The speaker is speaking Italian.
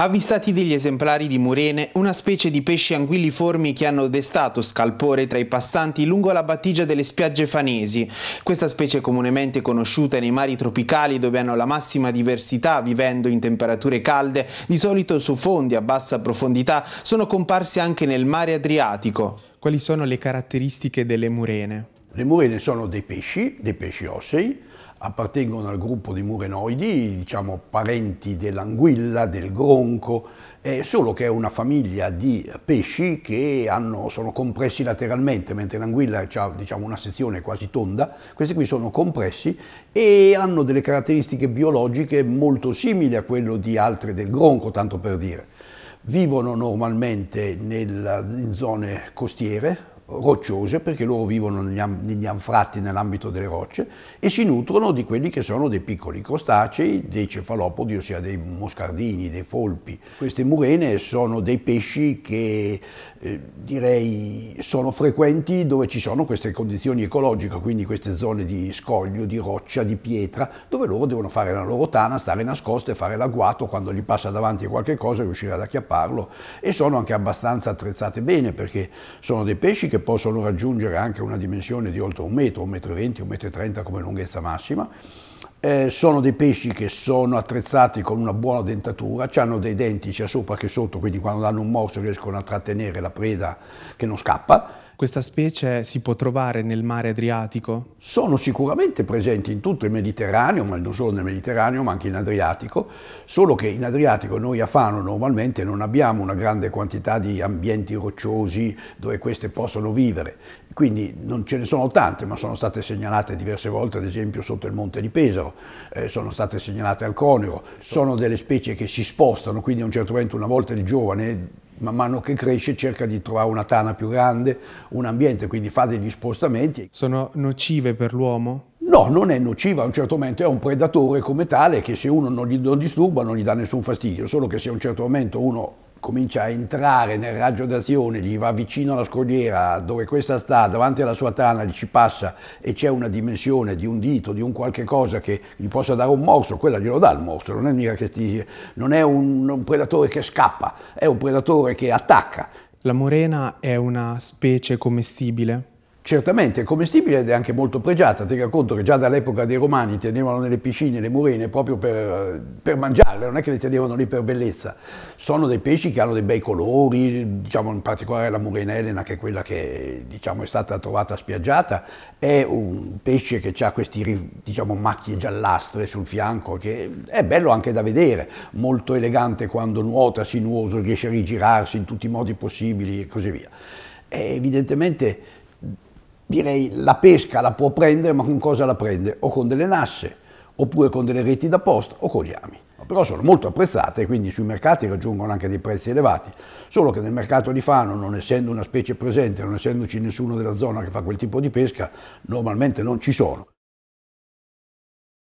Avvistati degli esemplari di murene, una specie di pesci anguilliformi che hanno destato scalpore tra i passanti lungo la battigia delle spiagge fanesi. Questa specie è comunemente conosciuta nei mari tropicali dove hanno la massima diversità vivendo in temperature calde, di solito su fondi a bassa profondità, sono comparsi anche nel mare Adriatico. Quali sono le caratteristiche delle murene? Le murene sono dei pesci, dei pesci ossei, appartengono al gruppo dei murenoidi, diciamo parenti dell'anguilla, del gronco, eh, solo che è una famiglia di pesci che hanno, sono compressi lateralmente, mentre l'anguilla ha diciamo, una sezione quasi tonda, questi qui sono compressi e hanno delle caratteristiche biologiche molto simili a quello di altre del gronco, tanto per dire. Vivono normalmente nel, in zone costiere, rocciose, perché loro vivono negli, negli anfratti nell'ambito delle rocce, e si nutrono di quelli che sono dei piccoli crostacei, dei cefalopodi, ossia dei moscardini, dei polpi. Queste murene sono dei pesci che eh, direi sono frequenti dove ci sono queste condizioni ecologiche, quindi queste zone di scoglio, di roccia, di pietra, dove loro devono fare la loro tana, stare nascoste, fare l'agguato, quando gli passa davanti qualche cosa riuscire ad acchiapparlo e sono anche abbastanza attrezzate bene perché sono dei pesci che che possono raggiungere anche una dimensione di oltre un metro, un metro e venti, un metro e trenta come lunghezza massima. Eh, sono dei pesci che sono attrezzati con una buona dentatura, hanno dei denti sia sopra che sotto, quindi quando danno un morso riescono a trattenere la preda che non scappa questa specie si può trovare nel mare Adriatico? Sono sicuramente presenti in tutto il Mediterraneo, ma non solo nel Mediterraneo, ma anche in Adriatico, solo che in Adriatico noi a Fano normalmente non abbiamo una grande quantità di ambienti rocciosi dove queste possono vivere. Quindi non ce ne sono tante, ma sono state segnalate diverse volte, ad esempio sotto il monte di Pesaro, eh, sono state segnalate al Conero, sono delle specie che si spostano, quindi a un certo momento una volta il giovane man mano che cresce cerca di trovare una tana più grande, un ambiente, quindi fa degli spostamenti. Sono nocive per l'uomo? No, non è nociva, a un certo momento è un predatore come tale che se uno non gli non disturba non gli dà nessun fastidio, solo che se a un certo momento uno comincia a entrare nel raggio d'azione, gli va vicino alla scogliera dove questa sta, davanti alla sua tana, gli ci passa e c'è una dimensione di un dito, di un qualche cosa che gli possa dare un morso, quella glielo dà il morso, non è, mica che ti, non è un, un predatore che scappa, è un predatore che attacca. La morena è una specie commestibile? Certamente è commestibile ed è anche molto pregiata, tenga conto che già dall'epoca dei romani tenevano nelle piscine le murene proprio per, per, mangiarle, non è che le tenevano lì per bellezza. Sono dei pesci che hanno dei bei colori, diciamo in particolare la murena elena che è quella che diciamo, è stata trovata spiaggiata, è un pesce che ha queste diciamo, macchie giallastre sul fianco che è bello anche da vedere, molto elegante quando nuota, sinuoso, riesce a rigirarsi in tutti i modi possibili e così via. È evidentemente direi la pesca la può prendere, ma con cosa la prende? O con delle nasse, oppure con delle reti da posta, o con gli ami. Però sono molto apprezzate e quindi sui mercati raggiungono anche dei prezzi elevati. Solo che nel mercato di Fano, non essendo una specie presente, non essendoci nessuno della zona che fa quel tipo di pesca, normalmente non ci sono.